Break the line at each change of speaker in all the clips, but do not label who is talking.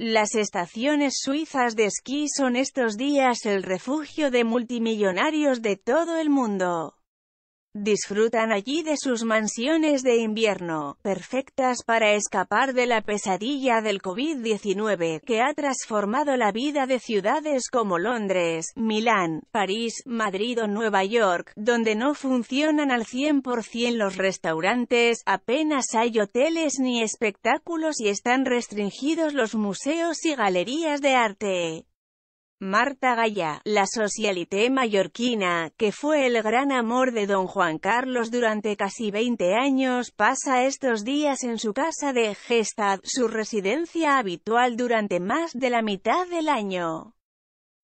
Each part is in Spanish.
Las estaciones suizas de esquí son estos días el refugio de multimillonarios de todo el mundo. Disfrutan allí de sus mansiones de invierno, perfectas para escapar de la pesadilla del COVID-19, que ha transformado la vida de ciudades como Londres, Milán, París, Madrid o Nueva York, donde no funcionan al 100% los restaurantes, apenas hay hoteles ni espectáculos y están restringidos los museos y galerías de arte. Marta Gaya, la socialité mallorquina, que fue el gran amor de don Juan Carlos durante casi 20 años, pasa estos días en su casa de Gestad, su residencia habitual durante más de la mitad del año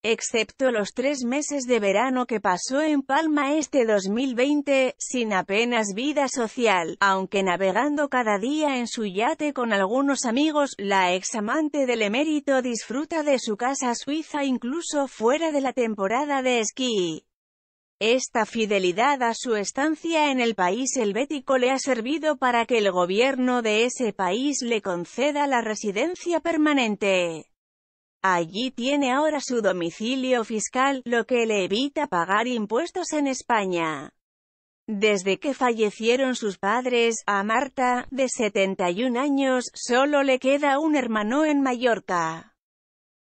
excepto los tres meses de verano que pasó en Palma este 2020, sin apenas vida social, aunque navegando cada día en su yate con algunos amigos, la ex amante del emérito disfruta de su casa suiza incluso fuera de la temporada de esquí. Esta fidelidad a su estancia en el país helvético le ha servido para que el gobierno de ese país le conceda la residencia permanente. Allí tiene ahora su domicilio fiscal, lo que le evita pagar impuestos en España. Desde que fallecieron sus padres, a Marta, de 71 años, solo le queda un hermano en Mallorca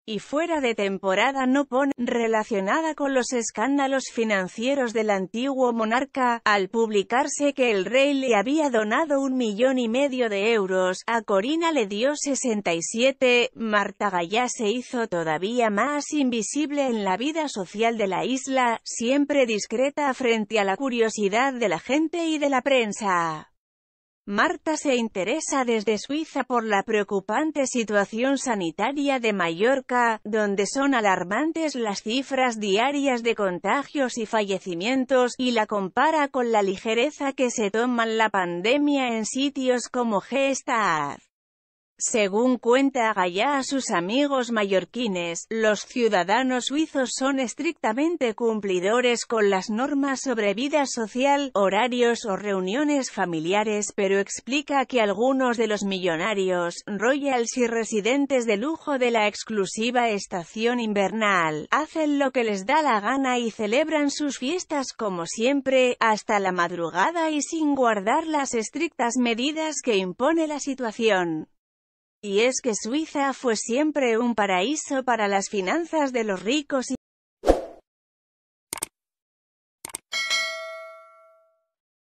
y fuera de temporada no pone, relacionada con los escándalos financieros del antiguo monarca, al publicarse que el rey le había donado un millón y medio de euros, a Corina le dio 67, Marta Gallá se hizo todavía más invisible en la vida social de la isla, siempre discreta frente a la curiosidad de la gente y de la prensa. Marta se interesa desde Suiza por la preocupante situación sanitaria de Mallorca, donde son alarmantes las cifras diarias de contagios y fallecimientos, y la compara con la ligereza que se toman la pandemia en sitios como Gstaad. Según cuenta Gaya a sus amigos mallorquines, los ciudadanos suizos son estrictamente cumplidores con las normas sobre vida social, horarios o reuniones familiares, pero explica que algunos de los millonarios, royals y residentes de lujo de la exclusiva estación invernal, hacen lo que les da la gana y celebran sus fiestas como siempre, hasta la madrugada y sin guardar las estrictas medidas que impone la situación. Y es que Suiza fue siempre un paraíso para las finanzas de los ricos y